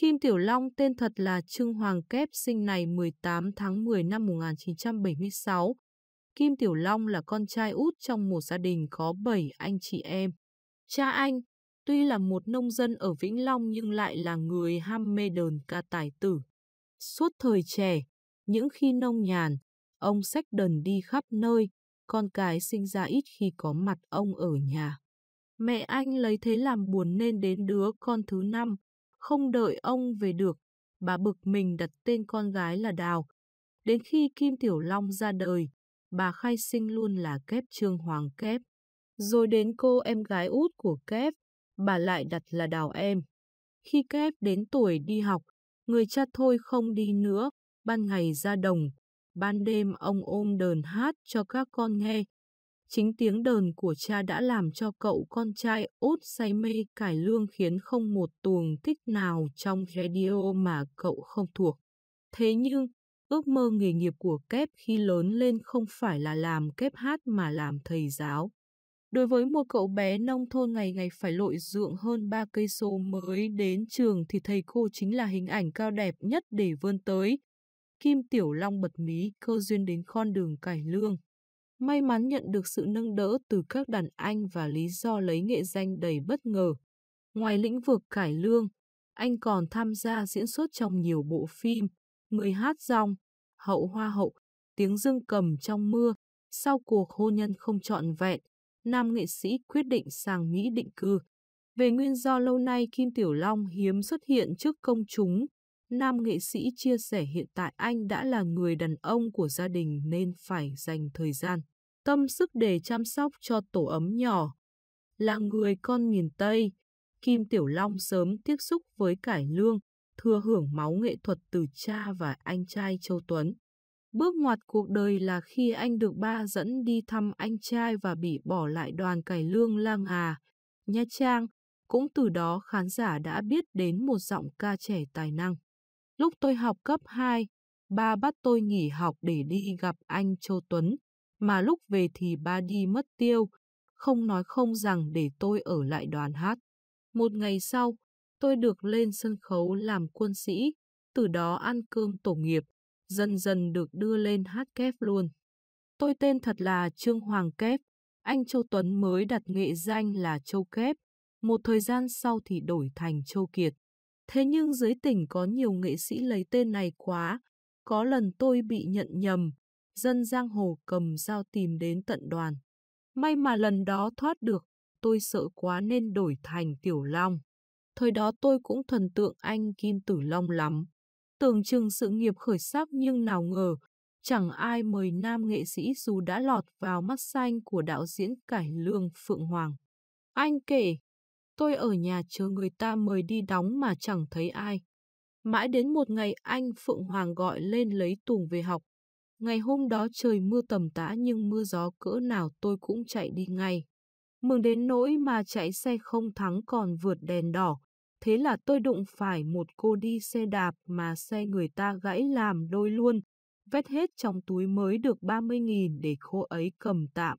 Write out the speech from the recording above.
Kim Tiểu Long tên thật là Trương Hoàng Kép sinh ngày 18 tháng 10 năm 1976. Kim Tiểu Long là con trai út trong một gia đình có 7 anh chị em. Cha anh, tuy là một nông dân ở Vĩnh Long nhưng lại là người ham mê đờn ca tài tử. Suốt thời trẻ, những khi nông nhàn, ông sách đờn đi khắp nơi, con cái sinh ra ít khi có mặt ông ở nhà. Mẹ anh lấy thế làm buồn nên đến đứa con thứ năm, không đợi ông về được, bà bực mình đặt tên con gái là Đào. Đến khi Kim Tiểu Long ra đời, bà khai sinh luôn là Kép Trương Hoàng Kép. Rồi đến cô em gái út của Kép, bà lại đặt là Đào Em. Khi Kép đến tuổi đi học, người cha thôi không đi nữa, ban ngày ra đồng, ban đêm ông ôm đờn hát cho các con nghe, Chính tiếng đờn của cha đã làm cho cậu con trai ốt say mê cải lương khiến không một tuồng thích nào trong radio mà cậu không thuộc. Thế nhưng, ước mơ nghề nghiệp của Kép khi lớn lên không phải là làm Kép hát mà làm thầy giáo. Đối với một cậu bé nông thôn ngày ngày phải lội ruộng hơn 3 cây số mới đến trường thì thầy cô chính là hình ảnh cao đẹp nhất để vươn tới. Kim Tiểu Long bật mí cơ duyên đến con đường cải lương may mắn nhận được sự nâng đỡ từ các đàn anh và lý do lấy nghệ danh đầy bất ngờ. Ngoài lĩnh vực cải lương, anh còn tham gia diễn xuất trong nhiều bộ phim, Người hát rong, Hậu hoa hậu, Tiếng dương cầm trong mưa, sau cuộc hôn nhân không trọn vẹn, nam nghệ sĩ quyết định sang Mỹ định cư. Về nguyên do lâu nay Kim Tiểu Long hiếm xuất hiện trước công chúng, nam nghệ sĩ chia sẻ hiện tại anh đã là người đàn ông của gia đình nên phải dành thời gian tâm sức để chăm sóc cho tổ ấm nhỏ. Là người con miền Tây, Kim Tiểu Long sớm tiếp xúc với cải lương, thừa hưởng máu nghệ thuật từ cha và anh trai Châu Tuấn. Bước ngoặt cuộc đời là khi anh được ba dẫn đi thăm anh trai và bị bỏ lại đoàn cải lương Lang Hà, Nha Trang. Cũng từ đó khán giả đã biết đến một giọng ca trẻ tài năng. Lúc tôi học cấp 2, ba bắt tôi nghỉ học để đi gặp anh Châu Tuấn mà lúc về thì ba đi mất tiêu, không nói không rằng để tôi ở lại đoàn hát. Một ngày sau, tôi được lên sân khấu làm quân sĩ, từ đó ăn cơm tổ nghiệp, dần dần được đưa lên hát kép luôn. Tôi tên thật là Trương Hoàng Kép, anh Châu Tuấn mới đặt nghệ danh là Châu Kép, một thời gian sau thì đổi thành Châu Kiệt. Thế nhưng dưới tỉnh có nhiều nghệ sĩ lấy tên này quá, có lần tôi bị nhận nhầm, dân giang hồ cầm dao tìm đến tận đoàn. May mà lần đó thoát được, tôi sợ quá nên đổi thành Tiểu Long. Thời đó tôi cũng thần tượng anh Kim Tử Long lắm. Tưởng chừng sự nghiệp khởi sắc nhưng nào ngờ, chẳng ai mời nam nghệ sĩ dù đã lọt vào mắt xanh của đạo diễn cải lương Phượng Hoàng. Anh kể, tôi ở nhà chờ người ta mời đi đóng mà chẳng thấy ai. Mãi đến một ngày anh Phượng Hoàng gọi lên lấy Tùng về học, Ngày hôm đó trời mưa tầm tã nhưng mưa gió cỡ nào tôi cũng chạy đi ngay. Mừng đến nỗi mà chạy xe không thắng còn vượt đèn đỏ. Thế là tôi đụng phải một cô đi xe đạp mà xe người ta gãy làm đôi luôn. Vét hết trong túi mới được 30.000 để cô ấy cầm tạm.